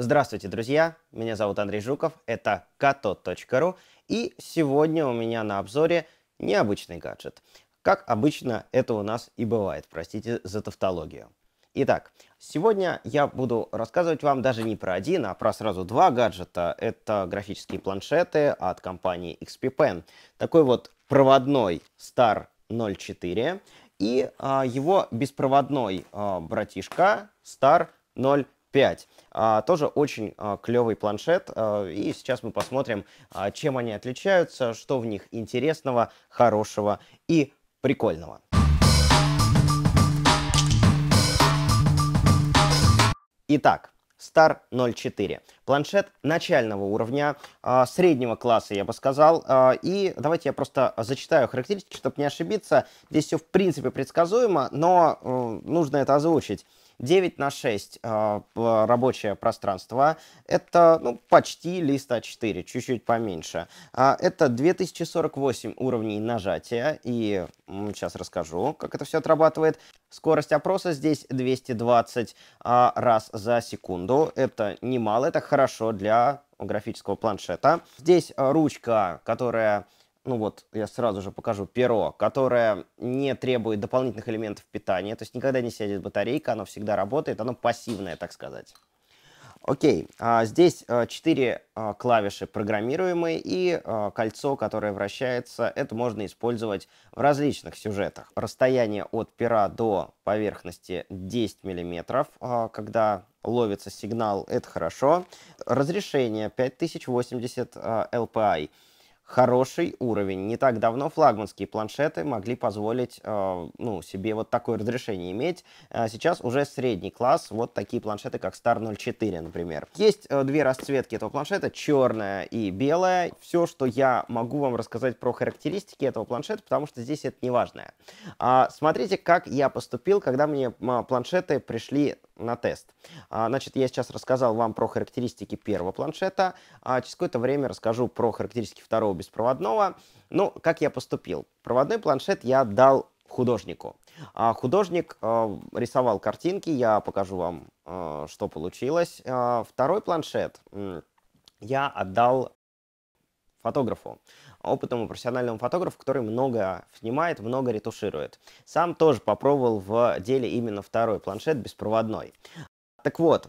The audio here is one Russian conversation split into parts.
Здравствуйте, друзья! Меня зовут Андрей Жуков, это kato.ru, и сегодня у меня на обзоре необычный гаджет. Как обычно это у нас и бывает, простите за тавтологию. Итак, сегодня я буду рассказывать вам даже не про один, а про сразу два гаджета. Это графические планшеты от компании XP Pen. Такой вот проводной Star 04 и а, его беспроводной а, братишка Star 04. 5. А, тоже очень а, клевый планшет. А, и сейчас мы посмотрим, а, чем они отличаются, что в них интересного, хорошего и прикольного. Итак, Star 04. Планшет начального уровня, а, среднего класса, я бы сказал. А, и давайте я просто зачитаю характеристики, чтобы не ошибиться. Здесь все в принципе предсказуемо, но э, нужно это озвучить. 9 на 6 э, а, рабочее пространство. Это ну, почти лист А4, чуть-чуть поменьше. А это 2048 уровней нажатия. И сейчас расскажу, как это все отрабатывает. Скорость опроса здесь 220 а, раз за секунду. Это немало, это хорошо для графического планшета. Здесь ручка, которая ну вот я сразу же покажу, перо, которое не требует дополнительных элементов питания, то есть никогда не сядет батарейка, оно всегда работает, оно пассивное, так сказать. Окей, а здесь 4 э, э, клавиши программируемые и э, кольцо, которое вращается. Это можно использовать в различных сюжетах. Расстояние от пера до поверхности 10 миллиметров, когда ловится сигнал, это хорошо. Разрешение 5080 LPI хороший уровень. Не так давно флагманские планшеты могли позволить э, ну, себе вот такое разрешение иметь. А сейчас уже средний класс, вот такие планшеты, как Star 04, например. Есть э, две расцветки этого планшета, черная и белая. Все, что я могу вам рассказать про характеристики этого планшета, потому что здесь это не важное. А, смотрите, как я поступил, когда мне планшеты пришли на тест. А, значит, я сейчас рассказал вам про характеристики первого планшета, а через какое-то время расскажу про характеристики второго беспроводного. Ну, как я поступил? Проводной планшет я дал художнику. А художник э, рисовал картинки, я покажу вам, э, что получилось. Э, второй планшет э, я отдал фотографу опытному профессиональному фотографу, который много снимает, много ретуширует. Сам тоже попробовал в деле именно второй планшет беспроводной. Так вот,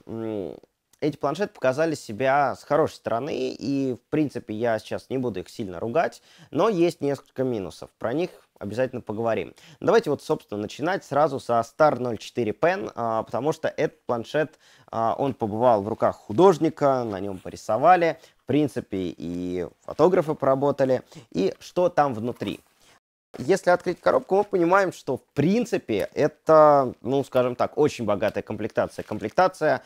эти планшеты показали себя с хорошей стороны, и, в принципе, я сейчас не буду их сильно ругать, но есть несколько минусов. Про них обязательно поговорим. Давайте вот, собственно, начинать сразу со Star 04 Pen, а, потому что этот планшет, а, он побывал в руках художника, на нем порисовали, в принципе, и фотографы поработали. И что там внутри? Если открыть коробку, мы понимаем, что в принципе это, ну скажем так, очень богатая комплектация. Комплектация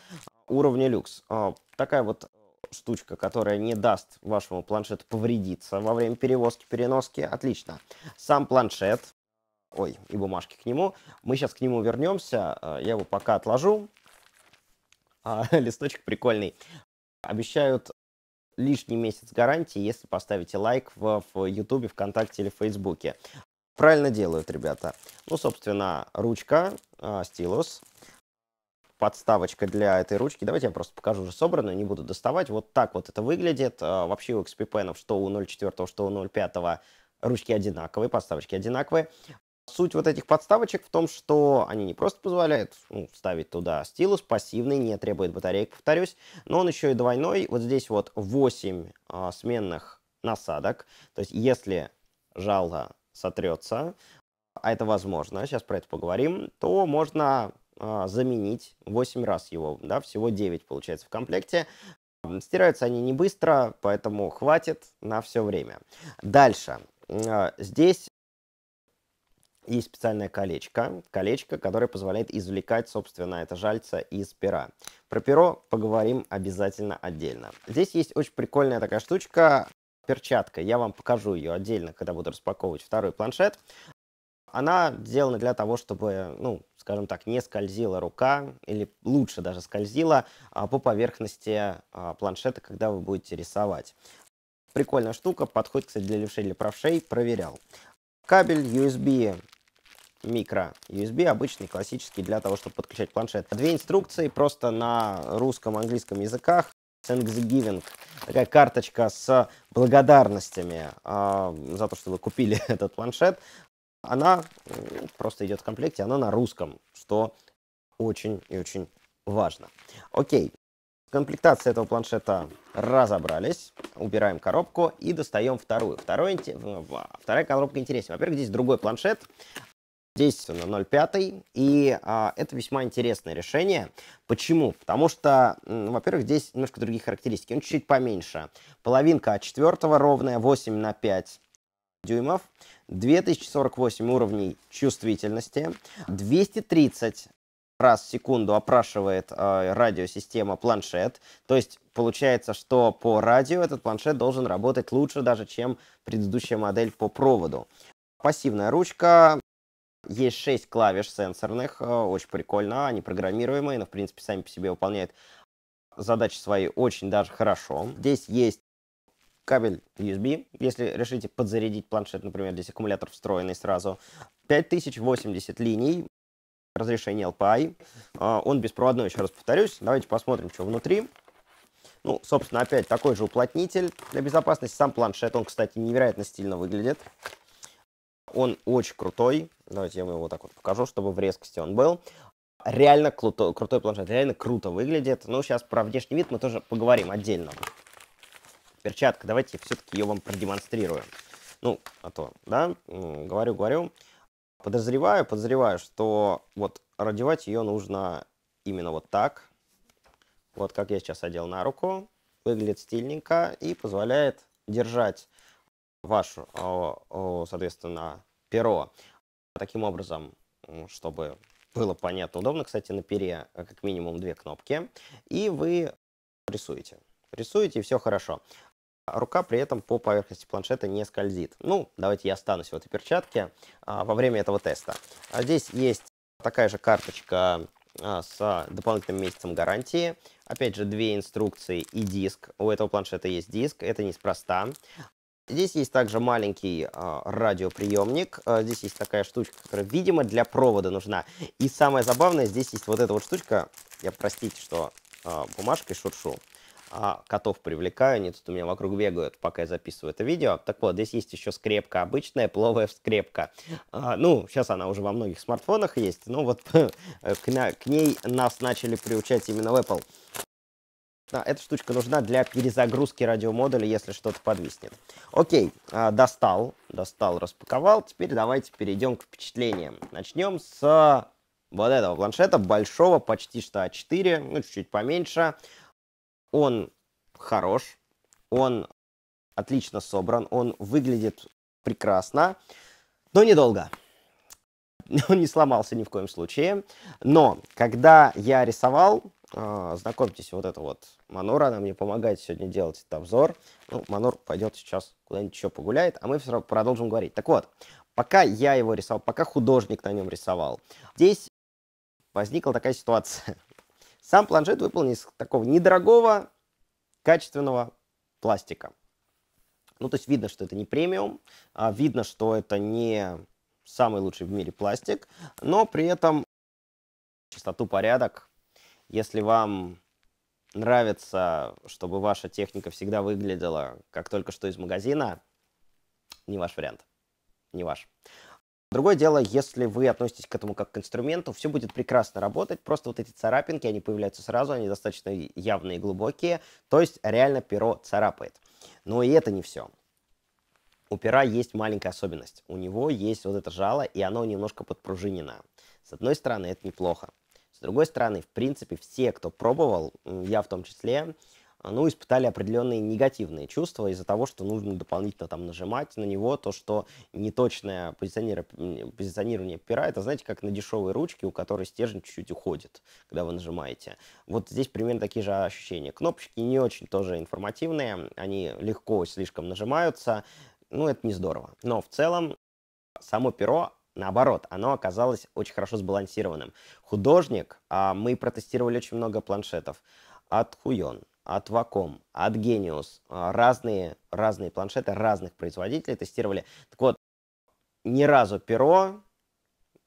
уровня люкс. А, такая вот э, штучка, которая не даст вашему планшету повредиться во время перевозки, переноски. Отлично. Сам планшет, ой, и бумажки к нему. Мы сейчас к нему вернемся. Э, я его пока отложу. А, листочек прикольный. Обещают лишний месяц гарантии, если поставите лайк в, в YouTube, ВКонтакте или Фейсбуке. Правильно делают, ребята. Ну, собственно, ручка, э, стилус, подставочка для этой ручки. Давайте я просто покажу уже собранную, не буду доставать. Вот так вот это выглядит. А, вообще у XP-пенов что у 0.4, что у 0.5 ручки одинаковые, подставочки одинаковые. Суть вот этих подставочек в том, что они не просто позволяют ну, ставить туда стилус, пассивный, не требует батареек, повторюсь, но он еще и двойной. Вот здесь вот 8 а, сменных насадок. То есть если жало сотрется, а это возможно, сейчас про это поговорим, то можно а, заменить 8 раз его, да, всего 9 получается в комплекте. Стираются они не быстро, поэтому хватит на все время. Дальше. А, здесь есть специальное колечко, колечко, которое позволяет извлекать, собственно, это жальца из пера. Про перо поговорим обязательно отдельно. Здесь есть очень прикольная такая штучка, перчатка. Я вам покажу ее отдельно, когда буду распаковывать второй планшет. Она сделана для того, чтобы ну, скажем так, не скользила рука, или лучше даже скользила а, по поверхности а, планшета, когда вы будете рисовать. Прикольная штука, подходит, кстати, для левшей, для правшей, проверял. Кабель USB микро USB, обычный, классический, для того, чтобы подключать планшет. Две инструкции просто на русском, английском языках. Thanksgiving, такая карточка с благодарностями э, за то, что вы купили этот планшет. Она просто идет в комплекте, она на русском, что очень и очень важно. Окей, комплектации этого планшета разобрались. Убираем коробку и достаем вторую. Второй, вторая коробка интереснее. Во-первых, здесь другой планшет. Здесь на 0.5, и а, это весьма интересное решение. Почему? Потому что, во-первых, здесь немножко другие характеристики. Он чуть-чуть поменьше. Половинка а четвертого ровная, 8 на 5 дюймов, 2048 уровней чувствительности, 230 раз в секунду опрашивает э, радиосистема планшет. То есть получается, что по радио этот планшет должен работать лучше даже, чем предыдущая модель по проводу. Пассивная ручка. Есть 6 клавиш сенсорных, э, очень прикольно, они программируемые, но в принципе сами по себе выполняют задачи свои очень даже хорошо. Здесь есть кабель USB, если решите подзарядить планшет, например, здесь аккумулятор встроенный сразу, 5080 линий, разрешение LPI, а, он беспроводной, еще раз повторюсь, давайте посмотрим, что внутри. Ну, собственно, опять такой же уплотнитель для безопасности, сам планшет, он, кстати, невероятно стильно выглядит. Он очень крутой, давайте я вам его вот так вот покажу, чтобы в резкости он был реально круто, крутой планшет, реально круто выглядит. Ну, сейчас про внешний вид мы тоже поговорим отдельно перчатка. Давайте все-таки ее вам продемонстрируем. Ну, а то, да, говорю, говорю. Подозреваю, подозреваю, что вот одевать ее нужно именно вот так. Вот как я сейчас одел на руку. Выглядит стильненько и позволяет держать вашу, соответственно, перо таким образом, чтобы было понятно. Удобно, кстати, на пере э, как минимум две кнопки. И вы рисуете. Рисуете, и все хорошо. А рука при этом по поверхности планшета не скользит. Ну, давайте я останусь в этой перчатке а, во время этого теста. А здесь есть такая же карточка а, с дополнительным месяцем гарантии. Опять же, две инструкции и диск. У этого планшета есть диск, это неспроста. Здесь есть также маленький э, радиоприемник. Э, здесь есть такая штучка, которая, видимо, для провода нужна. И самое забавное, здесь есть вот эта вот штучка. Я простите, что э, бумажкой шуршу а, котов привлекаю, они тут у меня вокруг бегают, пока я записываю это видео. Так вот, здесь есть еще скрепка обычная, пловая скрепка. А, ну, сейчас она уже во многих смартфонах есть, но вот к, на, к ней нас начали приучать именно в Apple. А, эта штучка нужна для перезагрузки радиомодуля, если что-то подвиснет. Окей, а, достал, достал, распаковал. Теперь давайте перейдем к впечатлениям. Начнем с вот этого планшета, большого, почти что А4, ну, чуть-чуть поменьше. Он хорош, он отлично собран, он выглядит прекрасно, но недолго. Он не сломался ни в коем случае. Но когда я рисовал, э, знакомьтесь, вот это вот Манора, она мне помогает сегодня делать этот обзор. Ну, Манор пойдет сейчас куда-нибудь еще погуляет, а мы все равно продолжим говорить. Так вот, пока я его рисовал, пока художник на нем рисовал, здесь возникла такая ситуация. Сам планшет выполнен из такого недорогого, качественного пластика. Ну, то есть видно, что это не премиум, а видно, что это не самый лучший в мире пластик, но при этом чистоту, порядок. Если вам нравится, чтобы ваша техника всегда выглядела как только что из магазина, не ваш вариант, не ваш. Другое дело, если вы относитесь к этому как к инструменту, все будет прекрасно работать, просто вот эти царапинки, они появляются сразу, они достаточно явные и глубокие, то есть реально перо царапает. Но и это не все. У пера есть маленькая особенность. У него есть вот это жало, и оно немножко подпружинено. С одной стороны, это неплохо. С другой стороны, в принципе, все, кто пробовал, я в том числе, а, ну, испытали определенные негативные чувства из-за того, что нужно дополнительно там нажимать на него, то, что неточное позиционирование, позиционирование пера, это, знаете, как на дешевой ручке, у которой стержень чуть-чуть уходит, когда вы нажимаете. Вот здесь примерно такие же ощущения. Кнопочки не очень тоже информативные, они легко слишком нажимаются, ну, это не здорово. Но в целом само перо наоборот, оно оказалось очень хорошо сбалансированным. Художник, а мы протестировали очень много планшетов, отхуен от Wacom, от Genius, а, разные, разные планшеты разных производителей тестировали. Так вот, ни разу перо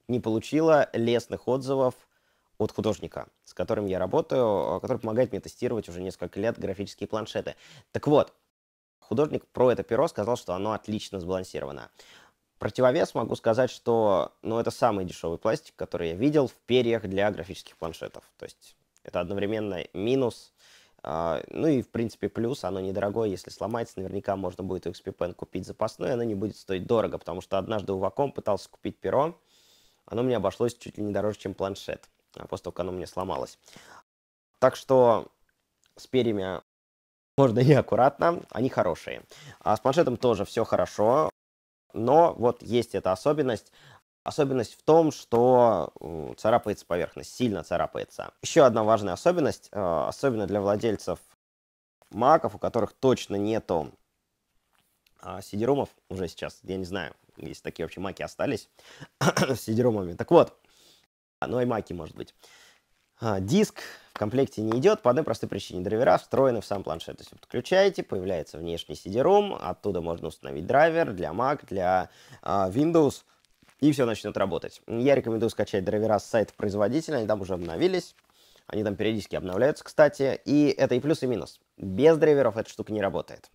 не получило лестных отзывов от художника, с которым я работаю, а, который помогает мне тестировать уже несколько лет графические планшеты. Так вот, художник про это перо сказал, что оно отлично сбалансировано. Противовес могу сказать, что ну, это самый дешевый пластик, который я видел в перьях для графических планшетов. То есть это одновременно минус – а, ну и, в принципе, плюс, оно недорогое, если сломается, наверняка можно будет у XP-Pen купить запасное, оно не будет стоить дорого, потому что однажды у Ваком пытался купить перо, оно мне обошлось чуть ли не дороже, чем планшет, а после того, как оно мне сломалось. Так что с перьями можно неаккуратно, они хорошие. А с планшетом тоже все хорошо, но вот есть эта особенность, Особенность в том, что царапается поверхность, сильно царапается. Еще одна важная особенность, э, особенно для владельцев маков, у которых точно нету а, сидерумов уже сейчас, я не знаю, есть такие вообще маки остались с сидерумами. Так вот, ну и маки, может быть. А, диск в комплекте не идет по одной простой причине. Драйвера встроены в сам планшет. То есть вы подключаете, появляется внешний cd оттуда можно установить драйвер для Mac, для а, Windows – и все начнет работать. Я рекомендую скачать драйвера с сайта производителя, они там уже обновились. Они там периодически обновляются, кстати. И это и плюс, и минус. Без драйверов эта штука не работает.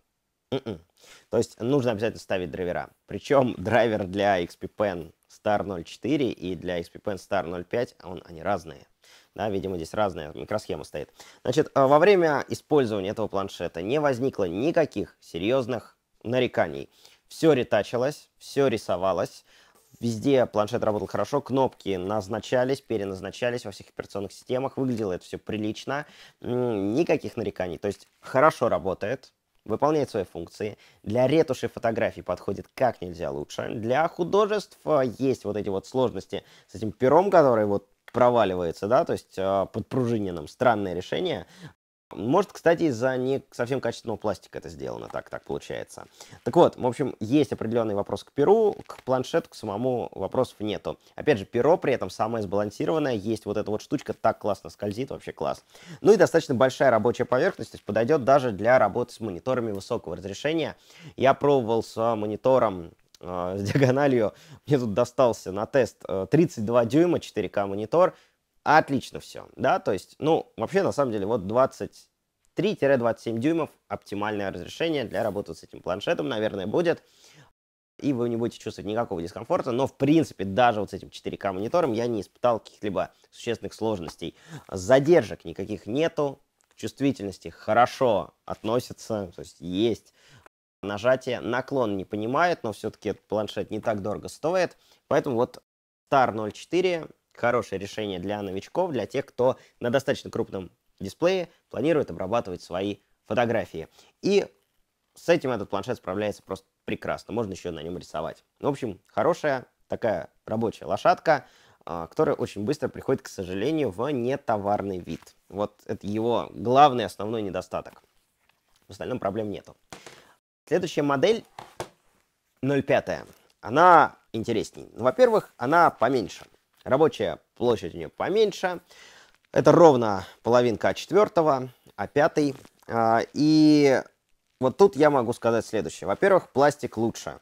Mm-mm. М-м. То есть нужно обязательно ставить драйвера. Причем драйвер для XP Pen Star 04 и для XP Pen Star 05, а он, они разные. Да, видимо, здесь разная микросхема стоит. Значит, а, во время использования этого планшета не возникло никаких серьезных нареканий. Все ретачилось, все рисовалось. Везде планшет работал хорошо, кнопки назначались, переназначались во всех операционных системах, выглядело это все прилично, никаких нареканий. То есть хорошо работает, выполняет свои функции. Для ретуши фотографий подходит как нельзя лучше. Для художеств э, есть вот эти вот сложности с этим пером, который вот проваливается, да, то есть э, подпружиненным, странное решение, может, кстати, из-за не совсем качественного пластика это сделано, так, так получается. Так вот, в общем, есть определенный вопрос к перу, к планшету, к самому вопросов нету. Опять же, перо при этом самое сбалансированное, есть вот эта вот штучка, так классно скользит, вообще класс. Ну и достаточно большая рабочая поверхность, то есть подойдет даже для работы с мониторами высокого разрешения. Я пробовал с монитором э, с диагональю, мне тут достался на тест э, 32 дюйма 4К монитор, отлично все, да, то есть, ну, вообще, на самом деле, вот 23-27 дюймов оптимальное разрешение для работы с этим планшетом, наверное, будет, и вы не будете чувствовать никакого дискомфорта, но, в принципе, даже вот с этим 4К монитором я не испытал каких-либо существенных сложностей, задержек никаких нету, к чувствительности хорошо относится, то есть есть нажатие, наклон не понимает, но все-таки планшет не так дорого стоит, поэтому вот Star 04 хорошее решение для новичков, для тех, кто на достаточно крупном дисплее планирует обрабатывать свои фотографии. И с этим этот планшет справляется просто прекрасно. Можно еще на нем рисовать. Ну, в общем, хорошая такая рабочая лошадка, а, которая очень быстро приходит, к сожалению, в нетоварный вид. Вот это его главный основной недостаток. В остальном проблем нету. Следующая модель 0.5. Она интересней. Ну, во-первых, она поменьше. Рабочая площадь у нее поменьше. Это ровно половинка А4, А5. А, и вот тут я могу сказать следующее. Во-первых, пластик лучше.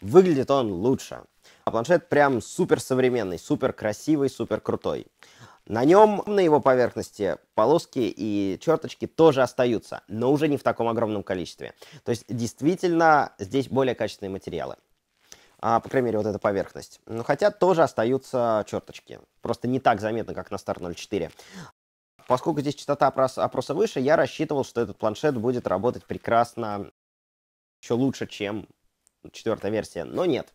Выглядит он лучше. А планшет прям супер современный, супер красивый, супер крутой. На нем, на его поверхности, полоски и черточки тоже остаются, но уже не в таком огромном количестве. То есть, действительно, здесь более качественные материалы а, по крайней мере, вот эта поверхность. Но ну, хотя тоже остаются черточки. Просто не так заметно, как на Star 04. Поскольку здесь частота опроса, выше, я рассчитывал, что этот планшет будет работать прекрасно, еще лучше, чем четвертая версия, но нет.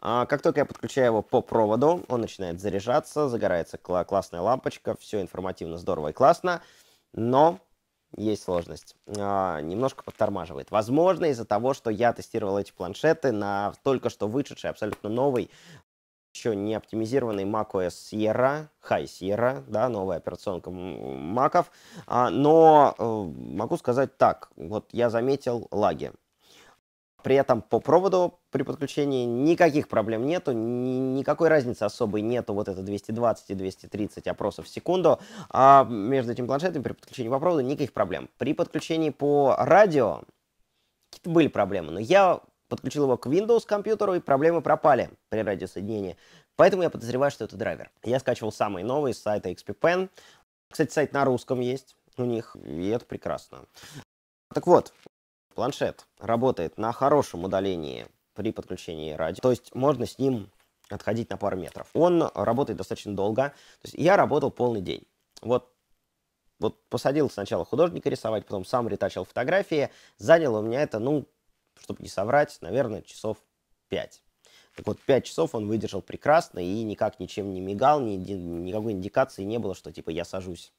А, как только я подключаю его по проводу, он начинает заряжаться, загорается кл классная лампочка, все информативно, здорово и классно, но есть сложность. А, немножко подтормаживает. Возможно, из-за того, что я тестировал эти планшеты на только что вышедший, абсолютно новый, еще не оптимизированный macOS Sierra, High Sierra, да, новая операционка маков. А, но э, могу сказать так, вот я заметил лаги. При этом по проводу при подключении никаких проблем нету, ни, никакой разницы особой нету, вот это 220 и 230 опросов в секунду, а между этими планшетами при подключении по проводу никаких проблем. При подключении по радио какие-то были проблемы, но я подключил его к Windows компьютеру, и проблемы пропали при радиосоединении. Поэтому я подозреваю, что это драйвер. Я скачивал самый новый с сайта XP-Pen. Кстати, сайт на русском есть у них, и это прекрасно. Так вот, Планшет работает на хорошем удалении при подключении радио, то есть можно с ним отходить на пару метров. Он работает достаточно долго. То есть я работал полный день. Вот, вот посадил сначала художника рисовать, потом сам ретачил фотографии. Заняло у меня это, ну, чтобы не соврать, наверное, часов 5. Так вот, 5 часов он выдержал прекрасно и никак ничем не мигал, ни, никакой индикации не было, что типа я сажусь.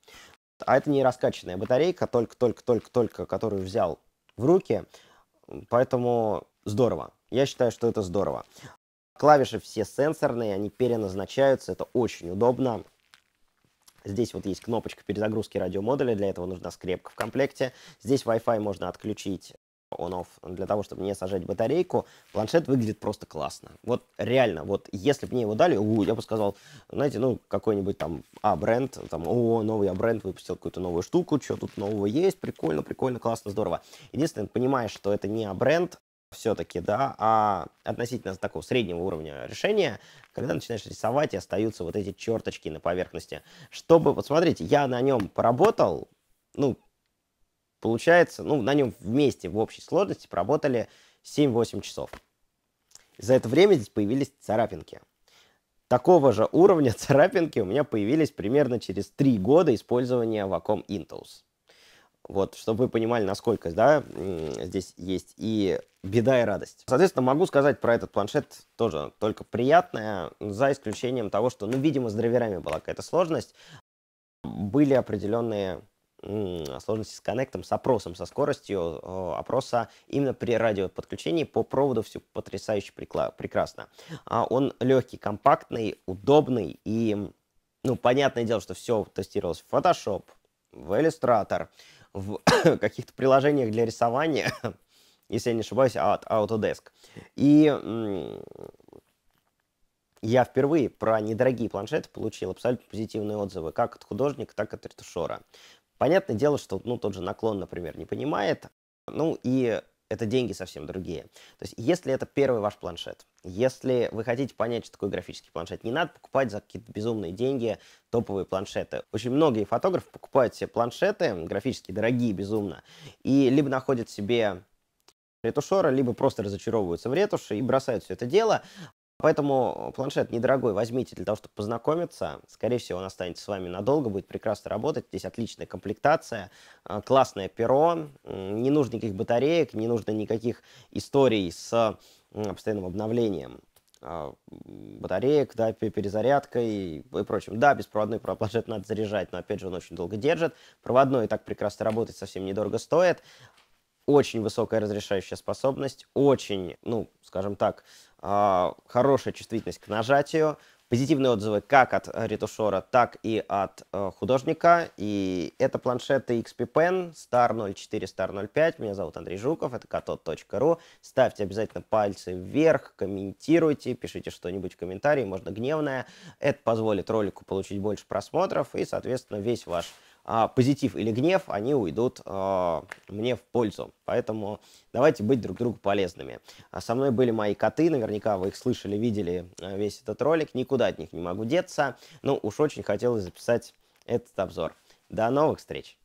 А это не раскачанная батарейка, только-только-только-только, которую взял в руки. Поэтому здорово. Я считаю, что это здорово. Клавиши все сенсорные, они переназначаются, это очень удобно. Здесь вот есть кнопочка перезагрузки радиомодуля, для этого нужна скрепка в комплекте. Здесь Wi-Fi можно отключить он для того, чтобы не сажать батарейку, планшет выглядит просто классно. Вот реально, вот если бы мне его дали, у, я бы сказал, знаете, ну, какой-нибудь там А-бренд, там, о, новый А-бренд выпустил какую-то новую штуку, что тут нового есть, прикольно, прикольно, классно, здорово. Единственное, понимаешь, что это не А-бренд, все-таки, да, а относительно такого среднего уровня решения, когда начинаешь рисовать, и остаются вот эти черточки на поверхности. Чтобы, вот смотрите, я на нем поработал, ну, Получается, ну, на нем вместе в общей сложности поработали 7-8 часов. За это время здесь появились царапинки. Такого же уровня царапинки у меня появились примерно через 3 года использования Wacom Intel's. Вот, чтобы вы понимали, насколько да, здесь есть и беда, и радость. Соответственно, могу сказать про этот планшет тоже только приятное, за исключением того, что, ну, видимо, с драйверами была какая-то сложность. Были определенные сложности с коннектом, с опросом, со скоростью опроса именно при радиоподключении по проводу все потрясающе прекрасно. А он легкий, компактный, удобный и, ну, понятное дело, что все тестировалось в Photoshop, в Illustrator, в каких-то приложениях для рисования, если я не ошибаюсь, от Autodesk. И я впервые про недорогие планшеты получил абсолютно позитивные отзывы как от художника, так и от ретушера. Понятное дело, что ну, тот же наклон, например, не понимает, ну и это деньги совсем другие. То есть, если это первый ваш планшет, если вы хотите понять, что такое графический планшет, не надо покупать за какие-то безумные деньги топовые планшеты. Очень многие фотографы покупают себе планшеты, графические дорогие, безумно, и либо находят себе ретушера, либо просто разочаровываются в ретуши и бросают все это дело, Поэтому э, планшет недорогой возьмите для того, чтобы познакомиться. Скорее всего, он останется с вами надолго, будет прекрасно работать. Здесь отличная комплектация, э, классное перо, не нужно никаких батареек, не нужно никаких историй с постоянным обновлением э, батареек, да, перезарядкой и, прочим. Да, беспроводной планшет надо заряжать, но, опять же, он очень долго держит. Проводной и так прекрасно работает, совсем недорого стоит. Очень высокая разрешающая способность, очень, ну, скажем так, а, хорошая чувствительность к нажатию, позитивные отзывы как от ретушера, так и от э, художника. И это планшеты XP Pen Star 04, Star 05. Меня зовут Андрей Жуков, это katot.ru. Ставьте обязательно пальцы вверх, комментируйте, пишите что-нибудь в комментарии, можно гневное. Это позволит ролику получить больше просмотров и, соответственно, весь ваш а, позитив или гнев, они уйдут а, мне в пользу. Поэтому давайте быть друг другу полезными. А со мной были мои коты, наверняка вы их слышали, видели а, весь этот ролик. Никуда от них не могу деться. Ну, уж очень хотелось записать этот обзор. До новых встреч!